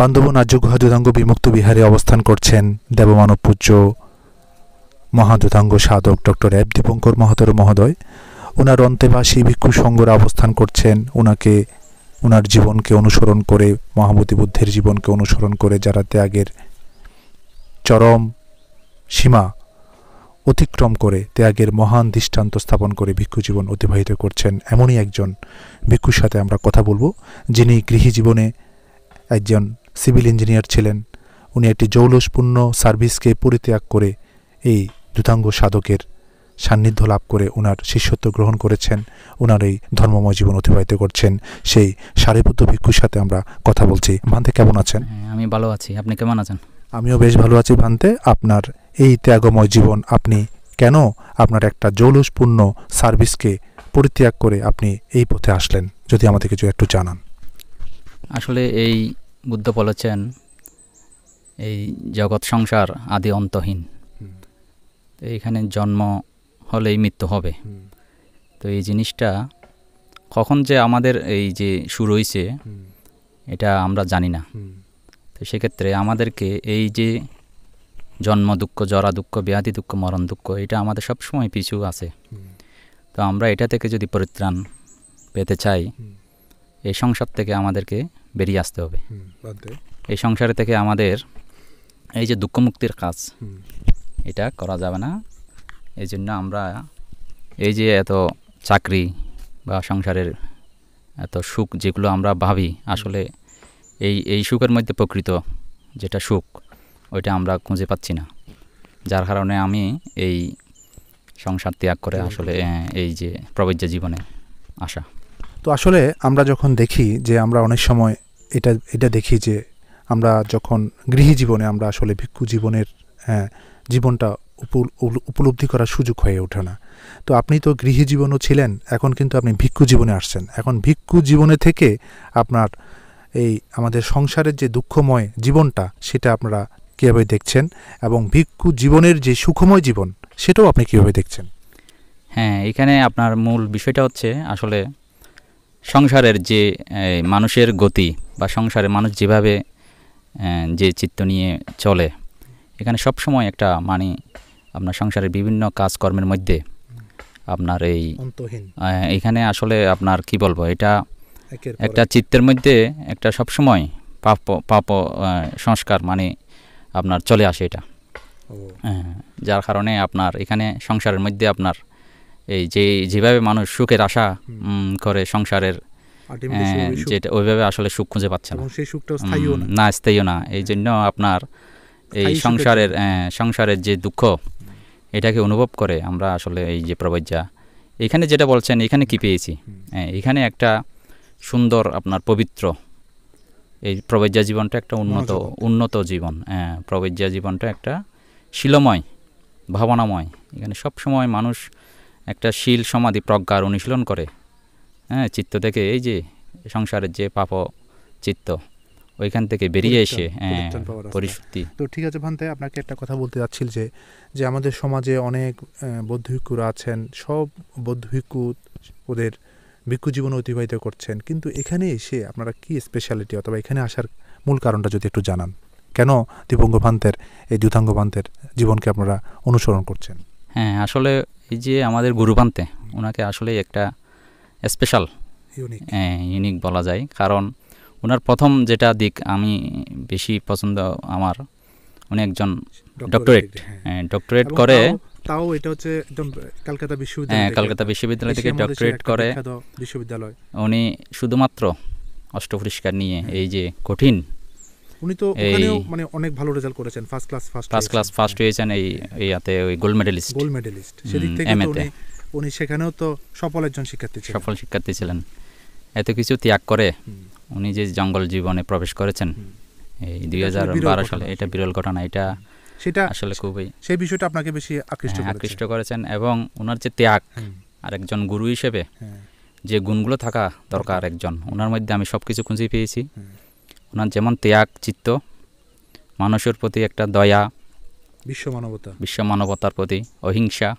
বান্ধবন আজুগুহা দুদাঙ্গ বিমুক্ত বিহারে অবস্থান করছেন দেবমানব পূজ্য মহাদুতাঙ্গ সাধক ডক্টর এফ দীপঙ্কর মহাতর মহোদয় ওনার অন্তেবাসী ভিক্ষু সংঘরা অবস্থান করছেন ওনাকে ওনার জীবনকে অনুসরণ করে মহামতি বুদ্ধের জীবনকে অনুসরণ করে যারা ত্যাগের চরম সীমা অতিক্রম করে ত্যাগের মহান দৃষ্টান্ত স্থাপন করে ভিক্ষু জীবন অতিবাহিত করছেন এমনই একজন ভিক্ষুর সাথে আমরা কথা বলবো যিনি গৃহী জীবনে একজন সিভিল ইঞ্জিনিয়ার ছিলেন উনি একটি জৌলসপূর্ণ সার্ভিসকে পরিত্যাগ করে এই দূতাঙ্গ সাধকের সান্নিধ্য লাভ করে ওনার শিষ্যত্ব গ্রহণ করেছেন ওনার এই ধর্মময় জীবন অতিবাহিত করছেন সেই সারিপুত্র ভিক্ষুর সাথে আমরা কথা বলছি ভান্তে কেমন আছেন হ্যাঁ, আমি ভালো আছি আপনি কেমন আছেন আমিও বেশ ভালো আছি ভান্তে আপনার এই ত্যাগময় জীবন আপনি কেন আপনার একটা জৌলসপূর্ণ সার্ভিসকে পরিত্যাগ করে আপনি এই পথে আসলেন যদি আমাদের কিছু একটু জানান আসলে এই বুদ্ধ বলেছেন এই জগৎ সংসার আদি অন্তহীন তো এইখানে জন্ম হলেই মৃত্যু হবে তো এই জিনিসটা কখন যে আমাদের এই যে শুরু হয়েছে এটা আমরা জানি না তো সেক্ষেত্রে আমাদেরকে এই যে জন্ম দুঃখ জরা দুঃখ ব্যাধি দুঃখ মরণ দুঃখ এটা আমাদের সবসময় পিছু আছে তো আমরা এটা থেকে যদি পরিত্রাণ পেতে চাই এই সংসার থেকে আমাদেরকে বেরিয়ে আসতে হবে এই সংসার থেকে আমাদের এই যে দুঃখমুক্তির কাজ এটা করা যাবে না এই জন্য আমরা এই যে এত চাকরি বা সংসারের এত সুখ যেগুলো আমরা ভাবি আসলে এই এই সুখের মধ্যে প্রকৃত যেটা সুখ ওইটা আমরা খুঁজে পাচ্ছি না যার কারণে আমি এই সংসার ত্যাগ করে আসলে এই যে প্রবজ্জা জীবনে আসা তো আসলে আমরা যখন দেখি যে আমরা অনেক সময় এটা এটা দেখি যে আমরা যখন গৃহী জীবনে আমরা আসলে ভিক্ষু জীবনের হ্যাঁ, জীবনটা উপলব্ধি করার সুযোগ হয়ে ওঠে না তো আপনি তো গৃহী জীবনও ছিলেন এখন কিন্তু আপনি ভিক্ষু জীবনে আসছেন এখন ভিক্ষু জীবনে থেকে আপনার এই আমাদের সংসারের যে দুঃখময় জীবনটা সেটা আপনারা কীভাবে দেখছেন এবং ভিক্ষু জীবনের যে সুখময় জীবন সেটাও আপনি কীভাবে দেখছেন হ্যাঁ এখানে আপনার মূল বিষয়টা হচ্ছে আসলে সংসারের যে মানুষের গতি বা সংসারে মানুষ যেভাবে যে চিত্ত নিয়ে চলে এখানে সব সময় একটা মানে আপনার সংসারের বিভিন্ন কাজকর্মের মধ্যে আপনার এই এখানে আসলে আপনার কি বলবো এটা একটা চিত্তের মধ্যে একটা সব সময় পাপ পাপ সংস্কার মানে আপনার চলে আসে এটা হ্যাঁ, যার কারণে আপনার এখানে সংসারের মধ্যে আপনার এই যে যেভাবে মানুষ সুখের আশা করে সংসারের যেটা ওইভাবে আসলে সুখ খুঁজে পাচ্ছে না সেই সুখটা না স্থায়ীও না এই হ্যাঁ। জন্য আপনার এই সংসারের সংসারের যে দুঃখ এটাকে অনুভব করে আমরা আসলে এই যে প্রবজ্জা এখানে যেটা বলছেন এখানে কি পেয়েছি এখানে একটা সুন্দর আপনার পবিত্র এই প্রবজ্জা জীবনটা একটা উন্নত উন্নত জীবন হ্যাঁ প্রবজ্জা জীবনটা একটা শিলময় ভাবনাময় এখানে সব সময় মানুষ একটা শীল সমাধি প্রজ্ঞার অনুশীলন করে হ্যাঁ চিত্ত থেকে এই যে সংসারের যে পাপ চিত্ত ওইখান থেকে বেরিয়ে এসে হ্যাঁ, পরিশুদ্ধি তো ঠিক আছে ভান্তে আপনাকে একটা কথা বলতে চাচ্ছিল যে যে আমাদের সমাজে অনেক বৌদ্ধ ভিক্ষুরা আছেন সব বৌদ্ধ ভিক্ষু ওদের ভিক্ষু জীবন অতিবাহিত করছেন কিন্তু এখানে এসে আপনারা কি স্পেশালিটি অথবা এখানে আসার মূল কারণটা যদি একটু জানান কেন দীপঙ্গ ভান্তের এই দ্যুতাঙ্গ ভান্তের জীবনকে আপনারা অনুসরণ করছেন হ্যাঁ আসলে এই যে আমাদের গুরুপান্তে ওনাকে আসলে একটা স্পেশাল হ্যাঁ, ইউনিক বলা যায় কারণ ওনার প্রথম যেটা দিক আমি বেশি পছন্দ আমার উনি একজন ডক্টরেট হ্যাঁ। ডক্টরেট হ্যাঁ, করে তাও এটা হচ্ছে একদম কলকাতা বিশ্ববিদ্যালয় হ্যাঁ কলকাতা বিশ্ববিদ্যালয় থেকে ডক্টরেট করে বিশ্ববিদ্যালয় উনি শুধুমাত্র অষ্ট নিয়ে এই যে কঠিন উনি তো ওখানেও মানে অনেক ভালো রেজাল্ট করেছেন first class first first class first হয়েছেন এই ইয়াতে ওই গোল্ড মেডেলিস্ট গোল্ড মেডেলিস্ট সেদিক থেকে উনি উনি সেখানেও তো সফল একজন শিক্ষার্থী ছিলেন সফল শিক্ষার্থী ছিলেন এত কিছু ত্যাগ করে উনি যে জঙ্গল জীবনে প্রবেশ করেছেন এই দুই হাজার বারো সালে এটা বিরল ঘটনা এটা সেটা আসলে খুবই সেই বিষয়টা আপনাকে বেশি আকৃষ্ট হ্যাঁ, আকৃষ্ট করেছেন এবং ওনার যে ত্যাগ আর একজন গুরু হিসেবে হ্যাঁ। যে গুণগুলো থাকা দরকার একজন ওনার মধ্যে আমি সব কিছু খুঁজে পেয়েছি ওনার যেমন ত্যাগ চিত্ত মানুষের প্রতি একটা দয়া বিশ্ব মানবতা বিশ্ব মানবতার প্রতি অহিংসা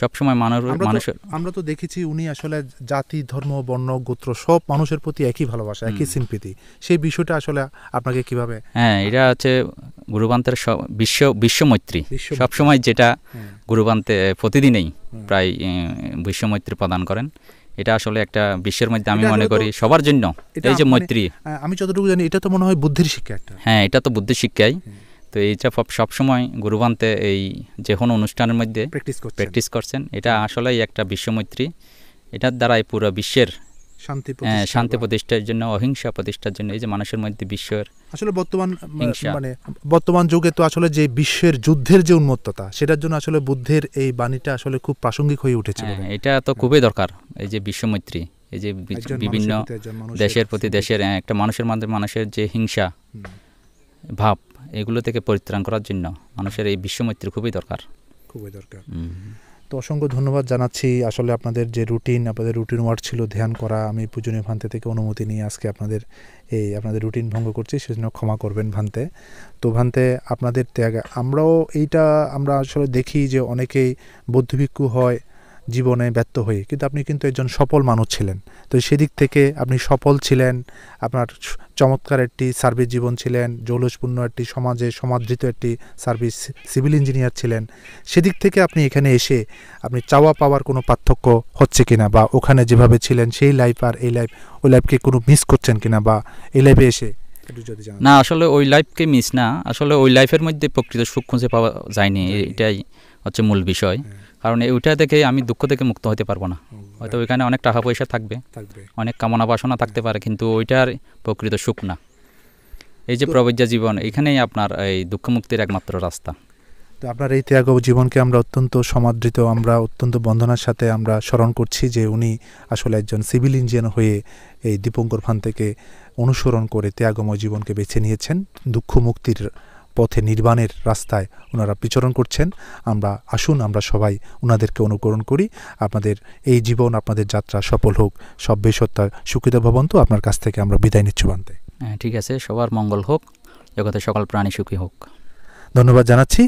সবসময় মানব মানুষের আমরা তো দেখেছি উনি আসলে জাতি ধর্ম বর্ণ গোত্র সব মানুষের প্রতি একই ভালোবাসা একই সিম্পিতি সেই বিষয়টা আসলে আপনাকে কিভাবে হ্যাঁ এটা হচ্ছে গুরুবান্তের বিশ্ব বিশ্বমৈত্রী সবসময় যেটা গুরুবান্তে প্রতিদিনেই প্রায় বিশ্বমৈত্রী প্রদান করেন এটা আসলে একটা বিশ্বের মধ্যে আমি মনে করি সবার জন্য এই যে মানে, মৈত্রী আমি যতটুকু জানি এটা তো মনে হয় বুদ্ধির শিক্ষা একটা হ্যাঁ এটা তো বুদ্ধির শিক্ষাই তো এইটা সবসময় গুরুবান্তে এই যে কোনো অনুষ্ঠানের মধ্যে প্র্যাকটিস করছেন এটা আসলেই একটা বিশ্বমৈত্রী এটার দ্বারাই পুরো বিশ্বের শান্তি হ্যাঁ, প্রতিষ্ঠার জন্য অহিংসা প্রতিষ্ঠার জন্য এই যে মানুষের মধ্যে বিশ্বের আসলে বর্তমান মানে বর্তমান যুগে তো আসলে যে বিশ্বের যুদ্ধের যে উন্মত্ততা সেটার জন্য আসলে বুদ্ধের এই বাণীটা আসলে খুব প্রাসঙ্গিক হয়ে উঠেছে হ্যাঁ, এটা তো হ্যাঁ। খুবই দরকার এই যে বিশ্বমৈত্রী এই যে বিভিন্ন দেশের প্রতি দেশের একটা মানুষের মধ্যে মানুষের যে হিংসা ভাব এগুলো থেকে পরিত্রাণ করার জন্য মানুষের এই বিশ্বমৈত্রী খুবই দরকার খুবই দরকার তো অসংখ্য ধন্যবাদ জানাচ্ছি আসলে আপনাদের যে রুটিন আপনাদের রুটিন ওয়ার্ড ছিল ধ্যান করা আমি পূজনীয় ভান্তে থেকে অনুমতি নিয়ে আজকে আপনাদের এই আপনাদের রুটিন ভঙ্গ করছি সেজন্য ক্ষমা করবেন ভান্তে তো ভান্তে আপনাদের ত্যাগ আমরাও এইটা আমরা আসলে দেখি যে অনেকেই বৌদ্ধভিক্ষু হয় জীবনে ব্যর্থ হয়ে কিন্তু আপনি কিন্তু একজন সফল মানুষ ছিলেন তো সেদিক থেকে আপনি সফল ছিলেন আপনার চমৎকার একটি সার্ভিস জীবন ছিলেন জৌলসপূর্ণ একটি সমাজে সমাদৃত একটি সার্ভিস সিভিল ইঞ্জিনিয়ার ছিলেন সেদিক থেকে আপনি এখানে এসে আপনি চাওয়া পাওয়ার কোনো পার্থক্য হচ্ছে কিনা বা ওখানে যেভাবে ছিলেন সেই লাইফ আর এই লাইফ ওই লাইফকে কোনো মিস করছেন কিনা বা এই লাইফে এসে না আসলে ওই লাইফকে মিস না আসলে ওই লাইফের মধ্যে প্রকৃত সুখ খুঁজে পাওয়া যায়নি এটাই হচ্ছে মূল বিষয় হ্যাঁ। কারণ ওইটা থেকে আমি দুঃখ থেকে মুক্ত হতে পারবো না হয়তো ওইখানে অনেক টাকা পয়সা থাকবে অনেক কামনা বাসনা থাকতে পারে কিন্তু ওইটার প্রকৃত সুখ না এই যে প্রবজ্ঞা জীবন এখানেই আপনার এই দুঃখ মুক্তির একমাত্র রাস্তা তো আপনার এই ত্যাগ জীবনকে আমরা অত্যন্ত সমাদৃত আমরা অত্যন্ত বন্ধনার সাথে আমরা স্মরণ করছি যে উনি আসলে একজন সিভিল ইঞ্জিনিয়ার হয়ে এই দীপঙ্কর ফান থেকে অনুসরণ করে ত্যাগময় জীবনকে বেছে নিয়েছেন দুঃখ মুক্তির পথে নির্বাণের রাস্তায় ওনারা বিচরণ করছেন আমরা আসুন আমরা সবাই ওনাদেরকে অনুকরণ করি আপনাদের এই জীবন আপনাদের যাত্রা সফল হোক সব বেসত্তা ভবন ভবন্ত আপনার কাছ থেকে আমরা বিদায় নিচ্ছি বানতে হ্যাঁ, ঠিক আছে সবার মঙ্গল হোক জগতে সকল প্রাণী সুখী হোক ধন্যবাদ জানাচ্ছি